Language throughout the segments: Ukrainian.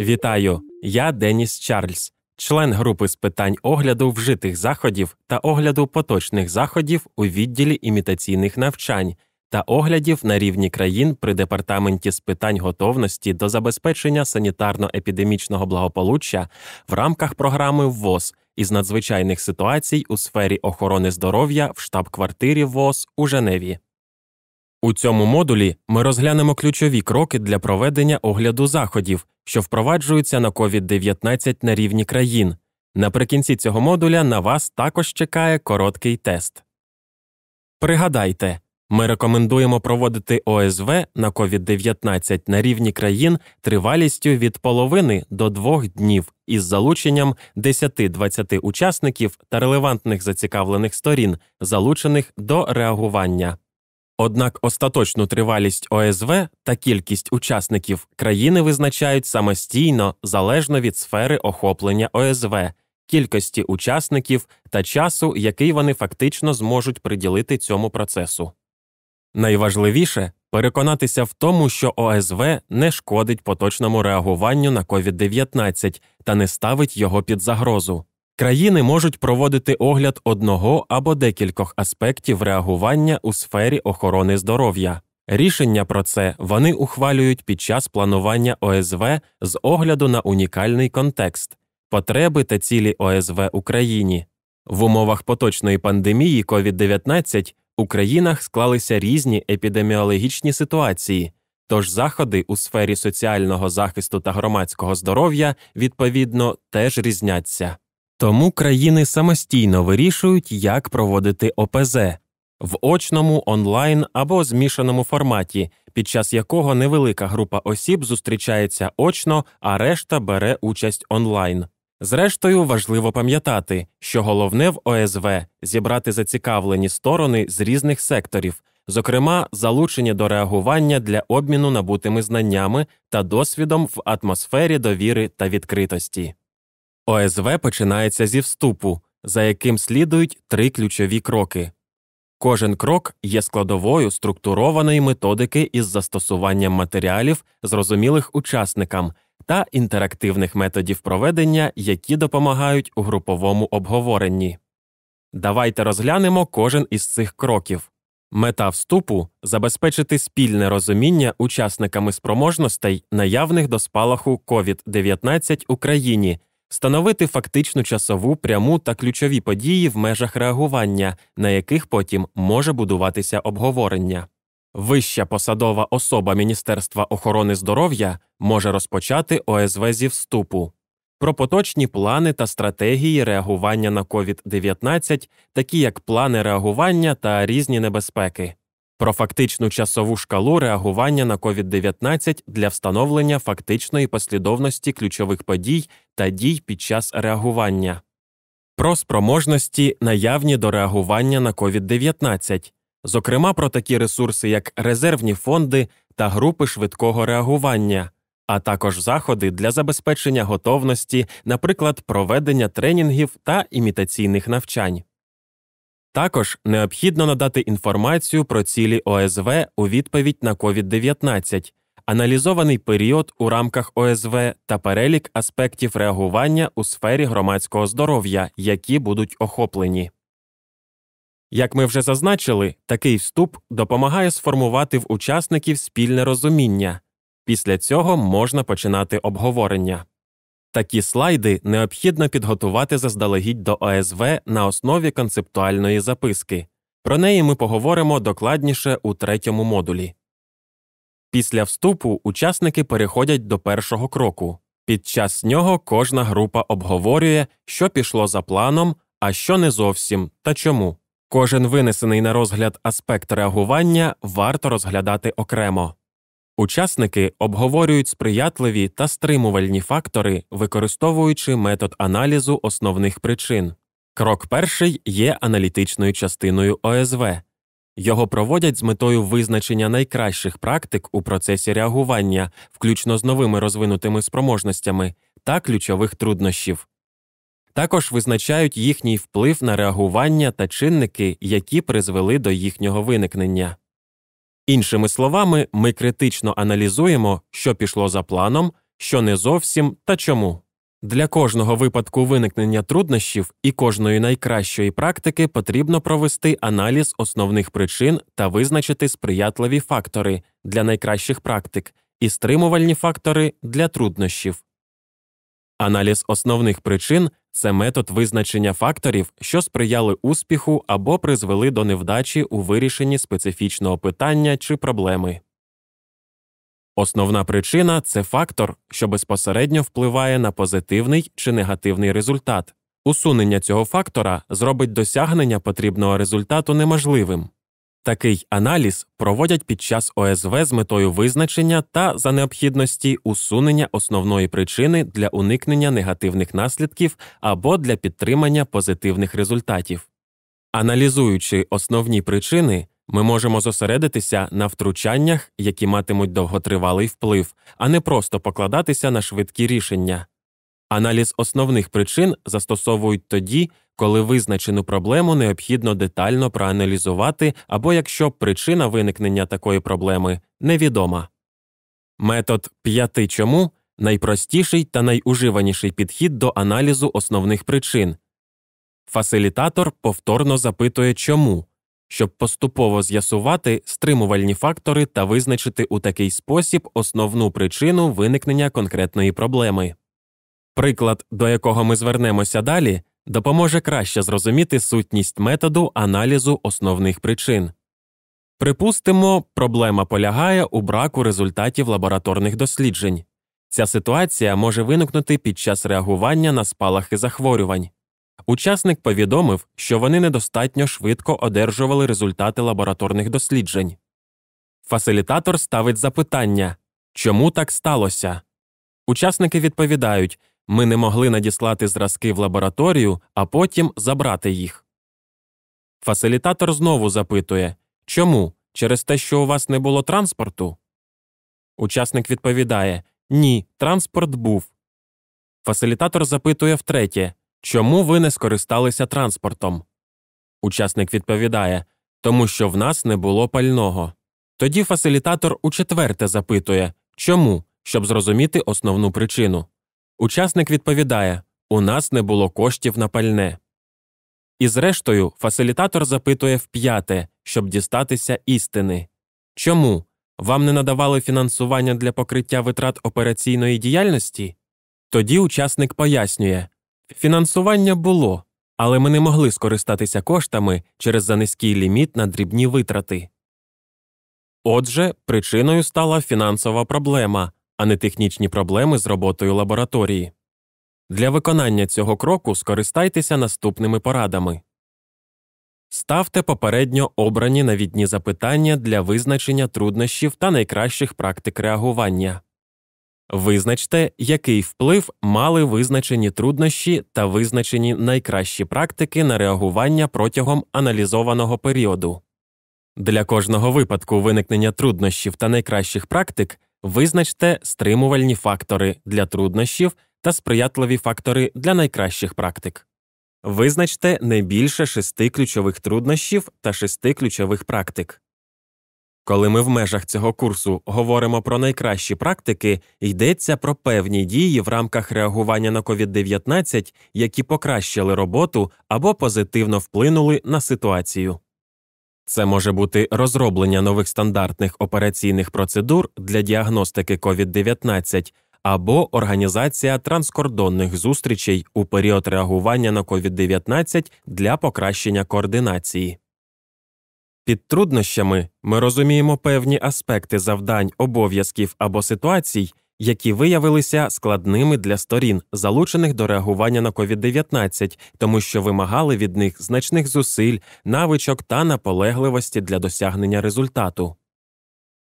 Вітаю, я Деніс Чарльз, член групи з питань огляду вжитих заходів та огляду поточних заходів у відділі імітаційних навчань та оглядів на рівні країн при департаменті з питань готовності до забезпечення санітарно-епідемічного благополуччя в рамках програми ВОЗ із надзвичайних ситуацій у сфері охорони здоров'я в штаб-квартирі ВОЗ у Женеві. У цьому модулі ми розглянемо ключові кроки для проведення огляду заходів, що впроваджуються на COVID-19 на рівні країн. Наприкінці цього модуля на вас також чекає короткий тест. Пригадайте, ми рекомендуємо проводити ОСВ на COVID-19 на рівні країн тривалістю від половини до двох днів із залученням 10-20 учасників та релевантних зацікавлених сторін, залучених до реагування. Однак остаточну тривалість ОСВ та кількість учасників країни визначають самостійно залежно від сфери охоплення ОСВ, кількості учасників та часу, який вони фактично зможуть приділити цьому процесу. Найважливіше переконатися в тому, що ОСВ не шкодить поточному реагуванню на COVID-19 та не ставить його під загрозу. Країни можуть проводити огляд одного або декількох аспектів реагування у сфері охорони здоров'я. Рішення про це вони ухвалюють під час планування ОСВ з огляду на унікальний контекст, потреби та цілі ОСВ Україні. В умовах поточної пандемії COVID-19 у країнах склалися різні епідеміологічні ситуації, тож заходи у сфері соціального захисту та громадського здоров'я відповідно теж різняться. Тому країни самостійно вирішують, як проводити ОПЗ в очному, онлайн або змішаному форматі, під час якого невелика група осіб зустрічається очно, а решта бере участь онлайн. Зрештою, важливо пам'ятати, що головне в ОСВ зібрати зацікавлені сторони з різних секторів, зокрема залучення до реагування для обміну набутими знаннями та досвідом в атмосфері довіри та відкритості. ОСВ починається зі вступу, за яким слідують три ключові кроки. Кожен крок є складовою структурованої методики із застосуванням матеріалів, зрозумілих учасникам та інтерактивних методів проведення, які допомагають у груповому обговоренні. Давайте розглянемо кожен із цих кроків. Мета вступу забезпечити спільне розуміння учасниками спроможностей, наявних до спалаху COVID-19 Україні встановити фактичну часову пряму та ключові події в межах реагування, на яких потім може будуватися обговорення. Вища посадова особа Міністерства охорони здоров'я може розпочати ОСВ зі вступу. Про поточні плани та стратегії реагування на COVID-19, такі як плани реагування та різні небезпеки про фактичну часову шкалу реагування на COVID-19 для встановлення фактичної послідовності ключових подій та дій під час реагування, про спроможності наявні до реагування на COVID-19, зокрема про такі ресурси, як резервні фонди та групи швидкого реагування. А також заходи для забезпечення готовності, наприклад, проведення тренінгів та імітаційних навчань. Також необхідно надати інформацію про цілі ОСВ у відповідь на COVID-19, аналізований період у рамках ОСВ та перелік аспектів реагування у сфері громадського здоров'я, які будуть охоплені. Як ми вже зазначили, такий вступ допомагає сформувати в учасників спільне розуміння. Після цього можна починати обговорення. Такі слайди необхідно підготувати заздалегідь до ОСВ на основі концептуальної записки. Про неї ми поговоримо докладніше у третьому модулі. Після вступу учасники переходять до першого кроку. Під час нього кожна група обговорює, що пішло за планом, а що не зовсім та чому. Кожен винесений на розгляд аспект реагування варто розглядати окремо. Учасники обговорюють сприятливі та стримувальні фактори, використовуючи метод аналізу основних причин. Крок перший є аналітичною частиною ОСВ. Його проводять з метою визначення найкращих практик у процесі реагування, включно з новими розвинутими спроможностями та ключових труднощів. Також визначають їхній вплив на реагування та чинники, які призвели до їхнього виникнення. Іншими словами, ми критично аналізуємо, що пішло за планом, що не зовсім та чому. Для кожного випадку виникнення труднощів і кожної найкращої практики потрібно провести аналіз основних причин та визначити сприятливі фактори для найкращих практик і стримувальні фактори для труднощів. Аналіз основних причин це метод визначення факторів, що сприяли успіху або призвели до невдачі у вирішенні специфічного питання чи проблеми. Основна причина це фактор, що безпосередньо впливає на позитивний чи негативний результат. Усунення цього фактора зробить досягнення потрібного результату неможливим. Такий аналіз проводять під час ОСВ з метою визначення та за необхідності усунення основної причини для уникнення негативних наслідків або для підтримання позитивних результатів. Аналізуючи основні причини, ми можемо зосередитися на втручаннях, які матимуть довготривалий вплив, а не просто покладатися на швидкі рішення. Аналіз основних причин застосовують тоді, коли визначену проблему необхідно детально проаналізувати, або якщо причина виникнення такої проблеми невідома. Метод п'яти чому найпростіший та найуживаніший підхід до аналізу основних причин. Фасилітатор повторно запитує чому, щоб поступово з'ясувати стримувальні фактори та визначити у такий спосіб основну причину виникнення конкретної проблеми. Приклад, до якого ми звернемося далі, допоможе краще зрозуміти сутність методу аналізу основних причин. Припустимо, проблема полягає у браку результатів лабораторних досліджень. Ця ситуація може виникнути під час реагування на спалахи захворювань. Учасник повідомив, що вони недостатньо швидко одержували результати лабораторних досліджень. Фасилітатор ставить запитання чому так сталося? Учасники відповідають, ми не могли надіслати зразки в лабораторію, а потім забрати їх. Фасилітатор знову запитує Чому? Через те, що у вас не було транспорту? Учасник відповідає Ні, транспорт був. Фасилітатор запитує втретє Чому ви не скористалися транспортом? Учасник відповідає Тому що в нас не було пального. Тоді фасилітатор у четверте запитує Чому? Щоб зрозуміти основну причину. Учасник відповідає: У нас не було коштів на пальне. І зрештою, фасилітатор запитує вп'яте, щоб дістатися істини Чому вам не надавали фінансування для покриття витрат операційної діяльності? Тоді учасник пояснює фінансування було, але ми не могли скористатися коштами через занизький ліміт на дрібні витрати. Отже, причиною стала фінансова проблема, а не технічні проблеми з роботою лабораторії. Для виконання цього кроку скористайтеся наступними порадами. Ставте попередньо обрані навідні запитання для визначення труднощів та найкращих практик реагування. Визначте, який вплив мали визначені труднощі та визначені найкращі практики на реагування протягом аналізованого періоду. Для кожного випадку виникнення труднощів та найкращих практик Визначте стримувальні фактори для труднощів та сприятливі фактори для найкращих практик. Визначте не більше шести ключових труднощів та шести ключових практик. Коли ми в межах цього курсу говоримо про найкращі практики, йдеться про певні дії в рамках реагування на COVID-19, які покращили роботу або позитивно вплинули на ситуацію. Це може бути розроблення нових стандартних операційних процедур для діагностики COVID-19 або організація транскордонних зустрічей у період реагування на COVID-19 для покращення координації. Під труднощами ми розуміємо певні аспекти завдань, обов'язків або ситуацій, які виявилися складними для сторін, залучених до реагування на COVID-19, тому що вимагали від них значних зусиль, навичок та наполегливості для досягнення результату.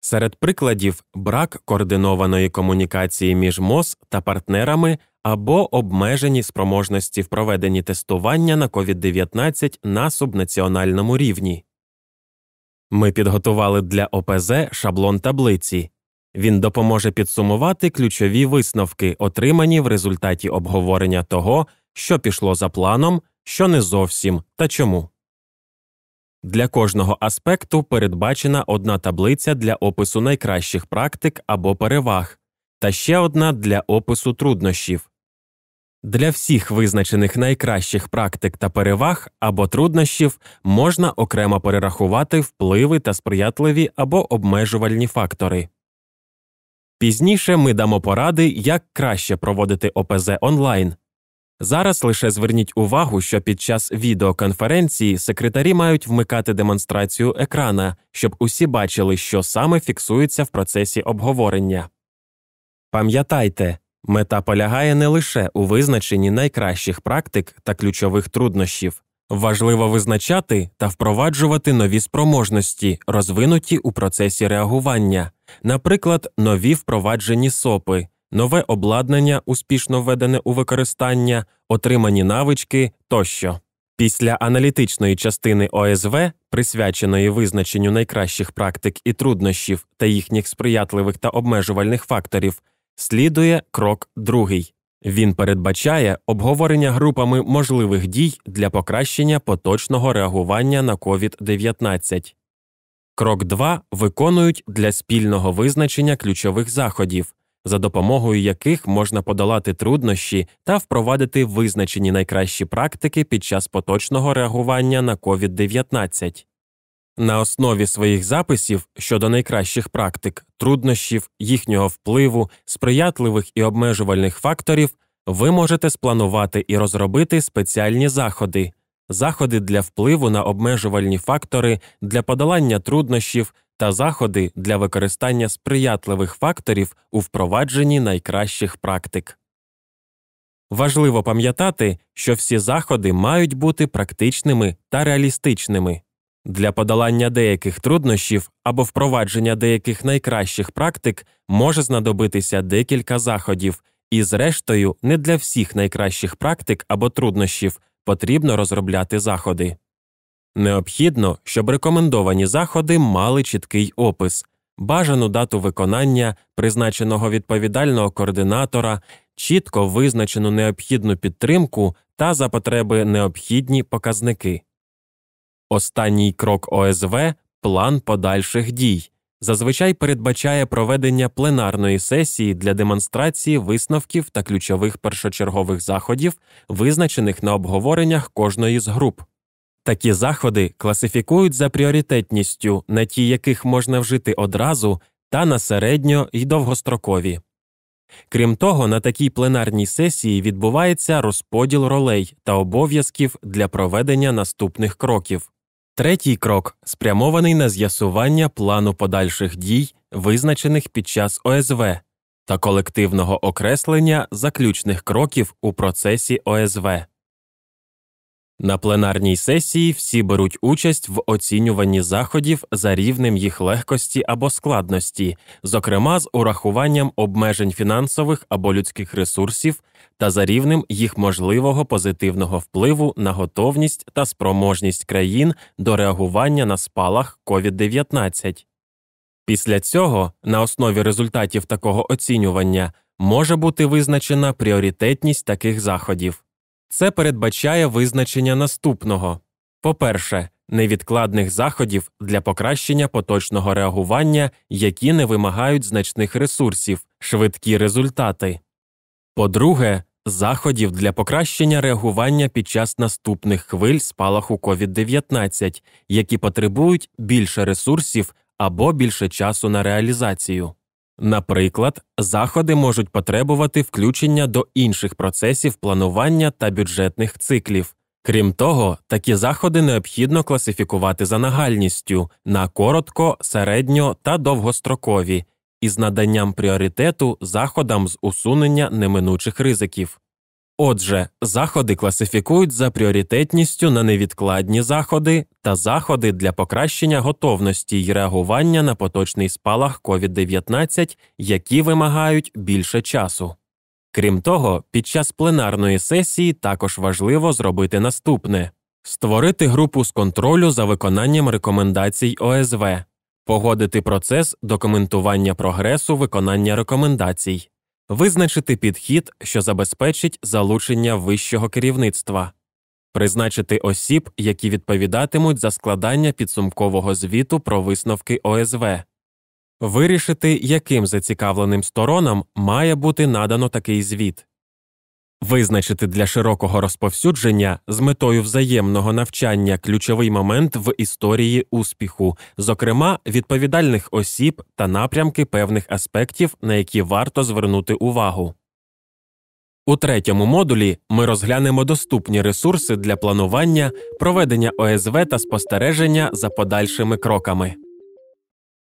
Серед прикладів брак координованої комунікації між МОЗ та партнерами або обмежені спроможності в проведенні тестування на COVID-19 на субнаціональному рівні. Ми підготували для ОПЗ шаблон таблиці, він допоможе підсумувати ключові висновки, отримані в результаті обговорення того, що пішло за планом, що не зовсім та чому. Для кожного аспекту передбачена одна таблиця для опису найкращих практик або переваг, та ще одна для опису труднощів. Для всіх визначених найкращих практик та переваг або труднощів можна окремо перерахувати впливи та сприятливі або обмежувальні фактори. Пізніше ми дамо поради, як краще проводити ОПЗ онлайн. Зараз лише зверніть увагу, що під час відеоконференції секретарі мають вмикати демонстрацію екрана, щоб усі бачили, що саме фіксується в процесі обговорення. Пам'ятайте, мета полягає не лише у визначенні найкращих практик та ключових труднощів. Важливо визначати та впроваджувати нові спроможності, розвинуті у процесі реагування, наприклад, нові впроваджені сопи, нове обладнання, успішно введене у використання, отримані навички тощо. Після аналітичної частини ОСВ, присвяченої визначенню найкращих практик і труднощів та їхніх сприятливих та обмежувальних факторів, слідує крок другий він передбачає обговорення групами можливих дій для покращення поточного реагування на COVID-19. Крок 2 виконують для спільного визначення ключових заходів, за допомогою яких можна подолати труднощі та впровадити визначені найкращі практики під час поточного реагування на COVID-19 на основі своїх записів щодо найкращих практик, труднощів, їхнього впливу, сприятливих і обмежувальних факторів, ви можете спланувати і розробити спеціальні заходи, заходи для впливу на обмежувальні фактори для подолання труднощів та заходи для використання сприятливих факторів у впровадженні найкращих практик. Важливо пам'ятати, що всі заходи мають бути практичними та реалістичними. Для подолання деяких труднощів або впровадження деяких найкращих практик може знадобитися декілька заходів, і, зрештою, не для всіх найкращих практик або труднощів потрібно розробляти заходи. Необхідно, щоб рекомендовані заходи мали чіткий опис, бажану дату виконання, призначеного відповідального координатора, чітко визначену необхідну підтримку та за потреби необхідні показники. Останній крок ОСВ план подальших дій. Зазвичай передбачає проведення пленарної сесії для демонстрації висновків та ключових першочергових заходів, визначених на обговореннях кожної з груп. Такі заходи класифікують за пріоритетністю, на ті, яких можна вжити одразу, та на середньо і довгострокові. Крім того, на такій пленарній сесії відбувається розподіл ролей та обов'язків для проведення наступних кроків. Третій крок спрямований на з'ясування плану подальших дій, визначених під час ОСВ, та колективного окреслення заключних кроків у процесі ОСВ. На пленарній сесії всі беруть участь в оцінюванні заходів за рівнем їх легкості або складності, зокрема з урахуванням обмежень фінансових або людських ресурсів та за рівнем їх можливого позитивного впливу на готовність та спроможність країн до реагування на спалах COVID-19. Після цього на основі результатів такого оцінювання може бути визначена пріоритетність таких заходів. Це передбачає визначення наступного по-перше, невідкладних заходів для покращення поточного реагування, які не вимагають значних ресурсів, швидкі результати. По-друге, заходів для покращення реагування під час наступних хвиль спалаху COVID-19, які потребують більше ресурсів або більше часу на реалізацію. Наприклад, заходи можуть потребувати включення до інших процесів планування та бюджетних циклів. Крім того, такі заходи необхідно класифікувати за нагальністю на коротко, середньо та довгострокові із наданням пріоритету заходам з усунення неминучих ризиків. Отже, заходи класифікують за пріоритетністю на невідкладні заходи та заходи для покращення готовності й реагування на поточний спалах COVID-19, які вимагають більше часу. Крім того, під час пленарної сесії також важливо зробити наступне створити групу з контролю за виконанням рекомендацій ОСВ, погодити процес документування прогресу виконання рекомендацій визначити підхід, що забезпечить залучення вищого керівництва, призначити осіб, які відповідатимуть за складання підсумкового звіту про висновки ОСВ, вирішити, яким зацікавленим сторонам має бути надано такий звіт. Визначити для широкого розповсюдження з метою взаємного навчання ключовий момент в історії успіху, зокрема відповідальних осіб та напрямки певних аспектів, на які варто звернути увагу. У третьому модулі ми розглянемо доступні ресурси для планування, проведення ОСВ та спостереження за подальшими кроками.